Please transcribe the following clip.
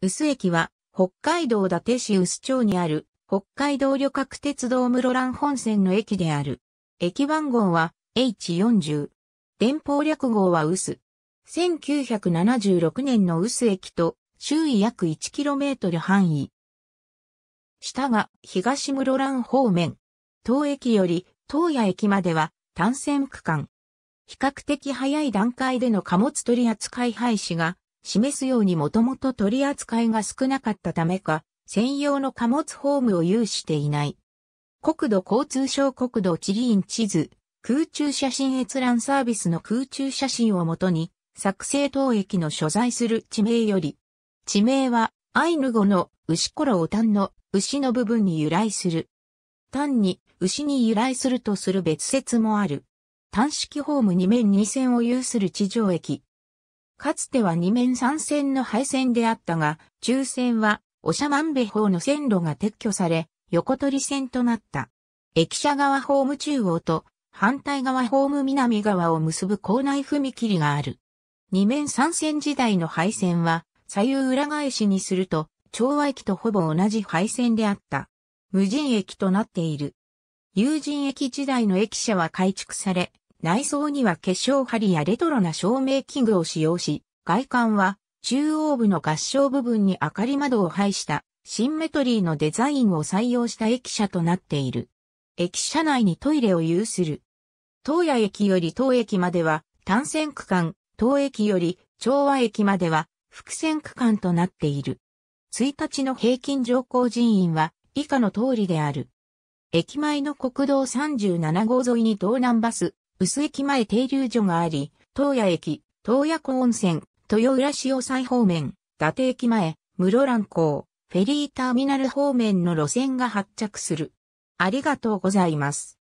薄駅は、北海道伊達市薄町にある、北海道旅客鉄道室蘭本線の駅である。駅番号は H40。電報略号は薄。1976年の薄駅と、周囲約 1km 範囲。下が東室蘭方面。東駅より東野駅までは単線区間。比較的早い段階での貨物取扱い廃止が示すようにもともと取り扱いが少なかったためか、専用の貨物ホームを有していない。国土交通省国土地理院地図、空中写真閲覧サービスの空中写真をもとに、作成当駅の所在する地名より、地名はアイヌ語の牛コロオタンの牛の部分に由来する。単に牛に由来するとする別説もある。単式ホーム2面2線を有する地上駅、かつては二面三線の配線であったが、中線は、おしゃまんべ方の線路が撤去され、横取り線となった。駅舎側ホーム中央と、反対側ホーム南側を結ぶ構内踏切がある。二面三線時代の配線は、左右裏返しにすると、調和駅とほぼ同じ配線であった。無人駅となっている。有人駅時代の駅舎は改築され、内装には化粧針やレトロな照明器具を使用し、外観は中央部の合掌部分に明かり窓を配したシンメトリーのデザインを採用した駅舎となっている。駅舎内にトイレを有する。東野駅より東駅までは単線区間、東駅より調和駅までは複線区間となっている。1日の平均乗降人員は以下の通りである。駅前の国道37号沿いに東南バス、薄駅前停留所があり、東野駅、東野湖温泉、豊浦市要塞方面、伊達駅前、室蘭港、フェリーターミナル方面の路線が発着する。ありがとうございます。